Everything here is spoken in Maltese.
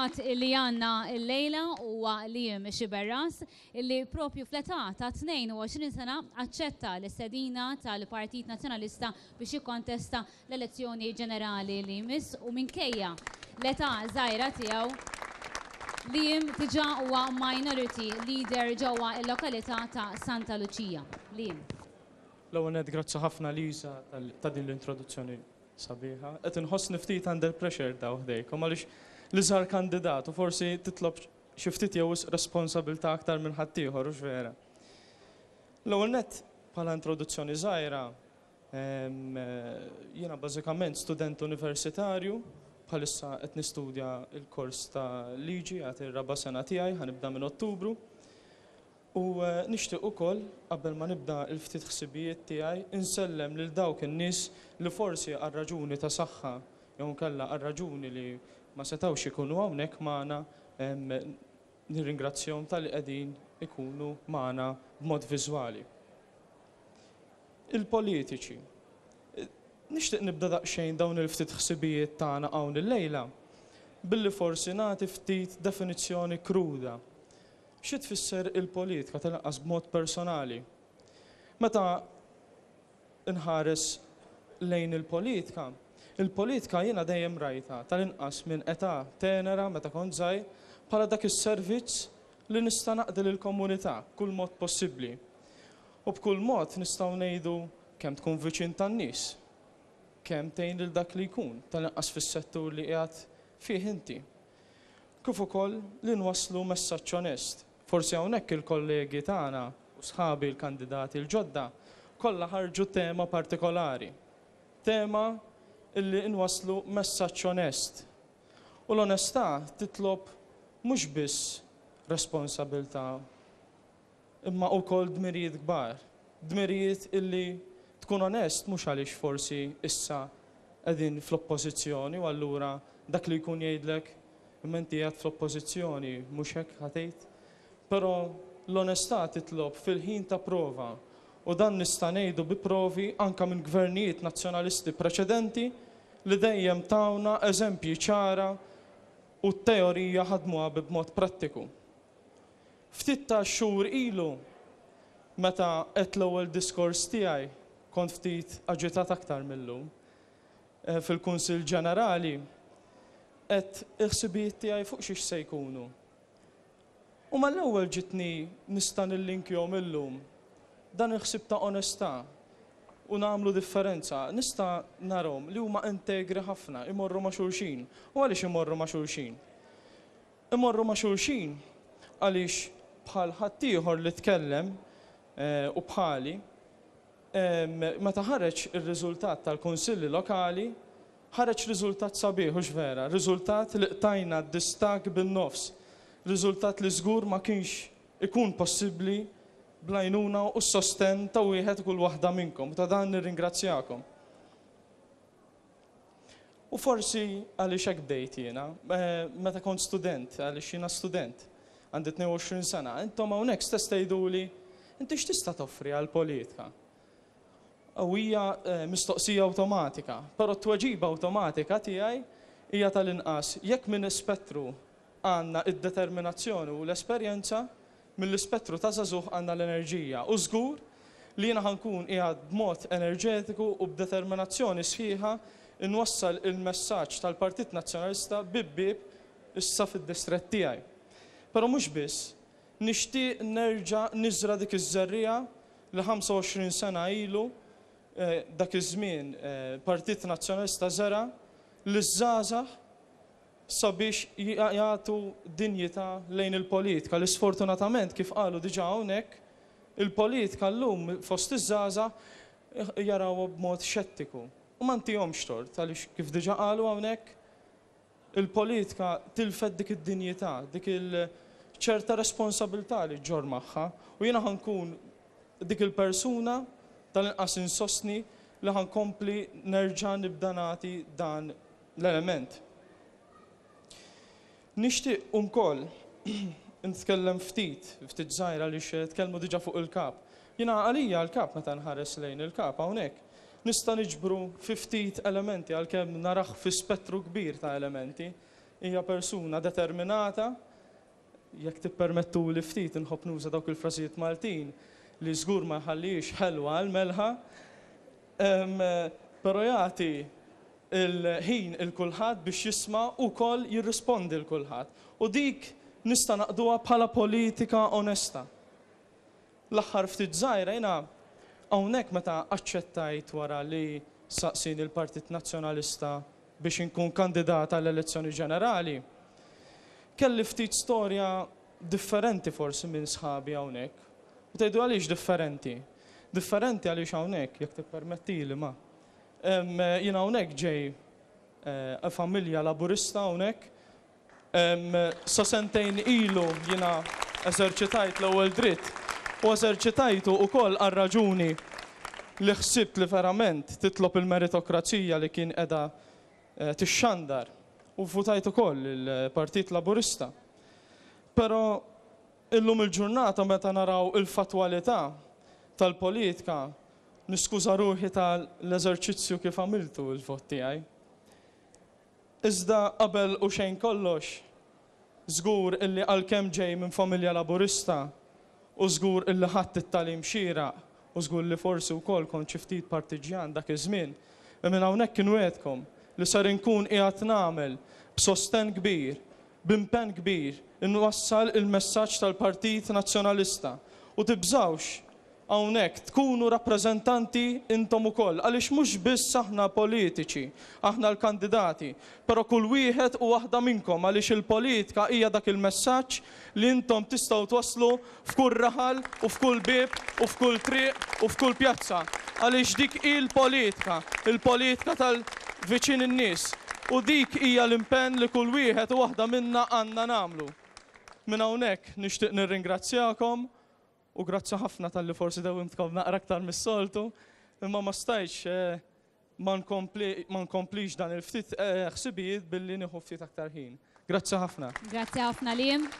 Għat li għanna l-lejla u li Mixi Berras li propju fleta ta' 22 sena accetta l-sedina tal-Partit Nazjonalista biex jikontesta l-elezzjoni ġenerali li jmiss u minkejja l-età zaħira tijaw li jim tiġa huwa minority leader ġewwa il-lokalità ta' Santa Lucia. Li jim. L-għonet grazzi ħafna li jisa ta' din l-introduzzjoni sabiħa. Et nħoss ftit under pressure da' ħdejkom għalix li sar kandidat u forsi titlob xiftit jew responsabilta aktar minn ħaddieħor u xvera. L-ewwel net bħala introduzzjoni żgħira eh, jiena bażikament student universitarju bħalissa qed nistudja il-kors ta' liġi għat ir-raba' sena tiegħi ħanibda minn Ottubru. U eh, nixtieq ukoll qabel ma nibda l-ftit ħsibijiet tiegħi insellem lil dawk in-nies li forsi għar-raġuni ta' saħħa jew kella għar-raġuni li ma setawx ikunu hawnhekk magħna nirringrazzjom tal-li qegħdin ikunu magħna b'mod viżwali. Il-politiċi. Nixtieq nibda daqsxejn dawn il-ftit ħsibijiet tagħna hawn il-lejla billi forsi naħti ftit definizzjoni kruda. Xi tfisser il-politika tal b b'mod personali. Meta nħares lejn il-politika, Il-politika jiena dejjem rajta tal-inqas minn età tenera meta kont żgħir bħala dak is-servizz li nista' naqdi lill-komunità kull mod possibbli. U b'kull mod nistgħu ngħidu kemm tkun viċin tan-nies, kemm tgħin lil dak li jkun tal-inqas fis-settur li qiegħed fih inti. Kif ukoll li nwasslu messaġġ onest. Forsi hawnhekk il-kollegi tagħna u sħabi l-kandidati l-ġodda kollha ħarġu tema partikolari. Tema illi inwaslu messaċ onest. U l-onestà titlob mhux biss responsabilta imma u kol dmirijiet gbar. Dmirijiet illi tkun onest mhux għaliex forsi issa qegħdin fl oppożizzjoni u allura dak li jkun jgħidlek imma inti għad fl oppożizzjoni mhux hekk ħatejt. Però l-onestà titlob fil-ħin ta' prova u dan nista' ngħidu bi provi anka minn gvernijiet nazzjonalisti preċedenti li dejjem tawna eżempji ċara u t-teorija ħadmuha b'mod prattiku. Ftit xur xhur ilu meta qed l-ewwel diskors tiegħi kont ftit aġitat aktar millum eh, fil-Kunsil Ġenerali qed iħsibijiet tiegħi fuq xiex se jkunu. U mal-ewwel ġitni nista' nillinkjom illum dan il-ħsib ta' onesta u namlu differenza, nista narom li huma integri ħafna, imorru ma' xulxin. U għaliex imorru ma' xulxin? Imorru ma' xulxin għaliex bħal ħaddieħor li tkellem eh, u bħali, meta ħareġ il riżultat tal-konsilli lokali, ħareġ riżultat sabiħ u vera, riżultat li tajna d-distak bin-nofs, riżultat li żgur ma kienx ikun possibbli blajnuna u s-sosten ta' wieħed kull waħda minnkom, ta' dan nirringrazzjakom. U forsi għaliex hekk bdejt jiena, eh, meta kont student, għaliex jiena student, għandit 22 sena, intom hawnhekk stess tgħiduli, inti x'tista' toffri għall-politika? U hija eh, mistoqsija automatika, però t-tweġiba awtomatika tiegħi hija tal-inqas jekk min spettru għandna id-determinazzjoni u l-esperjenza mill-ispettru ta' zazuħ għandna l-enerġija. U żgur li jiena ħankun qiegħed b'mod enerġetiku u b'determinazzjoni sħiħa inwassal il-messaġġ tal-Partit Nazzjonalista bibbib issa fid distret tiegħi. Però mhux biss, nixtieq nerġa' niżra dik iż-żerrija li 25 sena ilu eh, dak iż-żmien eh, Partit Nazzjonalista żera li żgħażagħ sabiex jgħatu dinjita lejn il-politika. l sfortunatament kif qalu diġa hawnhekk il-politika llum fost iż-żaża jaraw b'mod xettiku. U mantihom xtort għaliex kif diġa qalu hawnhekk il-politika tilfed dik id-dinjità, dik il-ċerta responsabilità li ġor magħha u jiena ħankun dik il-persuna tal-inqas insostni li ħankompli nerġa' nibdanati dan l-element. Nishtiq ukoll nitkellem ftit, ftit ġajra li tkellmu diġa fuq il-kap. Jina għalija l-kap meta nħares lejn il-kap hawnhekk. Nista' niġbru fi ftit elementi għalkemm narax fi spettru kbir ta' elementi. Hija persuna determinata, jekk tippermettu li ftit inħobb nuża dawk il-frażijiet Maltin li żgur ma ħallix ħelwa għal melħa. Eh, però jagħti il-ħin il-kulħadd biex jisma' kol jirrispondi il kulħadd U dik nista' naqduha bħala politika onesta. L-aħħar ftit żgħira jiena hawnhekk meta aċċettajt wara li saqsin il-Partit Nazzjonalista biex inkun kandidata għall elezzjoni ġenerali. Kelli ftit storja differenti forsi minn sħabi hawnhekk. U tgħidu għaliex differenti? Differenti jek hawnhekk jekk li ma' Eh, jina unek ġej eh, familja laburista unek. Eh, sa sentejn ilu jina eżerċitajt l-ewwel dritt u eżerċitajtu u koll għal-raġuni li xsibt li verament titlob il-meritokrazija li kien edha tixxandar u futajt ukoll il-Partit Laburista. Pero illum il-ġurnata meta naraw il-fatwalità tal-politika niskuza ruħi tal-eżerċizzju kif għamiltu il-vot tiegħi. Iżda qabel u xejn kollox, żgur illi għalkemm ġej minn familja laburista, u żgur illi ħadd it-talim xira, u żgur li forsi wkoll kont xi ftit partiġjan dak iż-żmien. Minn hawnhekk kien li ser inkun qiegħed nagħmel b'sosten kbir, b'impenn kbir, inwassal il-messaġġ tal-Partit Nazzjonalista. U tibżawx hawnhekk tkunu rappreżentanti intom ukoll għaliex mhux biss aħna politiċi, aħna l-kandidati, però kull wieħed u waħda minnkom għaliex il-politika hija dak il-messaġġ li intom tistgħu twaslu f'kull raħal u f'kull bib u f'kull triq u f'kull pjazza. Għaliex dik il-politika, il-politika tal-viċin in-nies. U dik hija l-impenn li kull wieħed u waħda minna għandna namlu. Minn hawnhekk nixtieq nirringrazzjakom u grazzi ħafna tal-li forsi dewimtkom naqra aktar mis-soltu, imma ma stajċ eh, ma nkomplix dan il-ftit eh, ħsibijiet billi nieħu ftit aktar ħin. Grazzi ħafna. Grazzi ħafna lim.